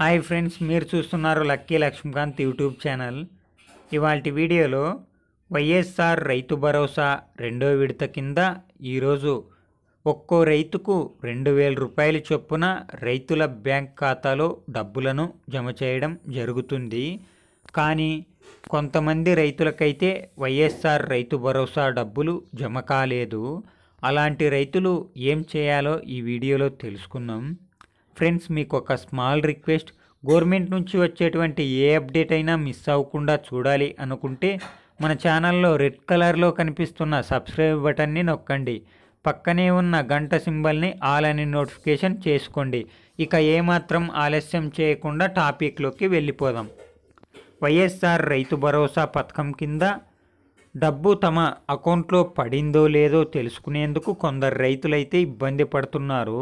hi friends మీరు చూస్తున్నారు lucky Lakshmikanth YouTube channel ఇవాళ వీడియోలో వైఎస్ఆర్ రైతు భరోసా రెండో విడత కింద ఈరోజు ఒక్కో రైతుకు రెండు వేల రూపాయలు చొప్పున రైతుల బ్యాంక్ ఖాతాలో డబ్బులను జమ చేయడం జరుగుతుంది కానీ కొంతమంది రైతులకైతే వైఎస్ఆర్ రైతు భరోసా డబ్బులు జమ కాలేదు అలాంటి రైతులు ఏం చేయాలో ఈ వీడియోలో తెలుసుకుందాం ఫ్రెండ్స్ మీకు ఒక స్మాల్ రిక్వెస్ట్ గవర్నమెంట్ నుంచి వచ్చేటువంటి ఏ అప్డేట్ అయినా మిస్ అవ్వకుండా చూడాలి అనుకుంటే మన ఛానల్లో రెడ్ కలర్లో కనిపిస్తున్న సబ్స్క్రైబ్ బటన్ని నొక్కండి పక్కనే ఉన్న గంట సింబల్ని ఆల్ అని నోటిఫికేషన్ చేసుకోండి ఇక ఏమాత్రం ఆలస్యం చేయకుండా టాపిక్లోకి వెళ్ళిపోదాం వైఎస్ఆర్ రైతు భరోసా పథకం కింద డబ్బు తమ అకౌంట్లో పడిందో లేదో తెలుసుకునేందుకు కొందరు రైతులైతే ఇబ్బంది పడుతున్నారు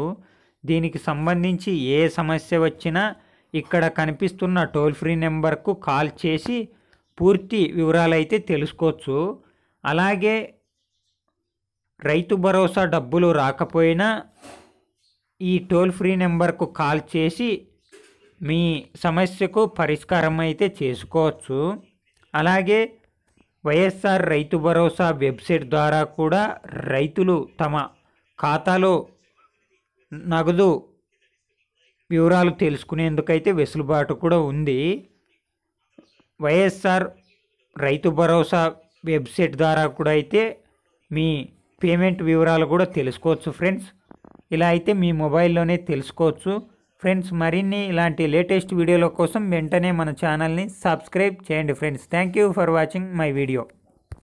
దీనికి సంబంధించి ఏ సమస్య వచ్చినా ఇక్కడ కనిపిస్తున్న టోల్ ఫ్రీ నెంబర్కు కాల్ చేసి పూర్తి వివరాలైతే తెలుసుకోవచ్చు అలాగే రైతు భరోసా డబ్బులు రాకపోయినా ఈ టోల్ ఫ్రీ నెంబర్కు కాల్ చేసి మీ సమస్యకు పరిష్కారం అయితే చేసుకోవచ్చు అలాగే వైఎస్ఆర్ రైతు భరోసా వెబ్సైట్ ద్వారా కూడా రైతులు తమ ఖాతాలో నగదు వివరాలు తెలుసుకునేందుకైతే వెసులుబాటు కూడా ఉంది వైఎస్ఆర్ రైతు భరోసా వెబ్సైట్ ద్వారా కూడా అయితే మీ పేమెంట్ వివరాలు కూడా తెలుసుకోవచ్చు ఫ్రెండ్స్ ఇలా అయితే మీ మొబైల్లోనే తెలుసుకోవచ్చు ఫ్రెండ్స్ మరిన్ని ఇలాంటి లేటెస్ట్ వీడియోల కోసం వెంటనే మన ఛానల్ని సబ్స్క్రైబ్ చేయండి friends thank you for watching my video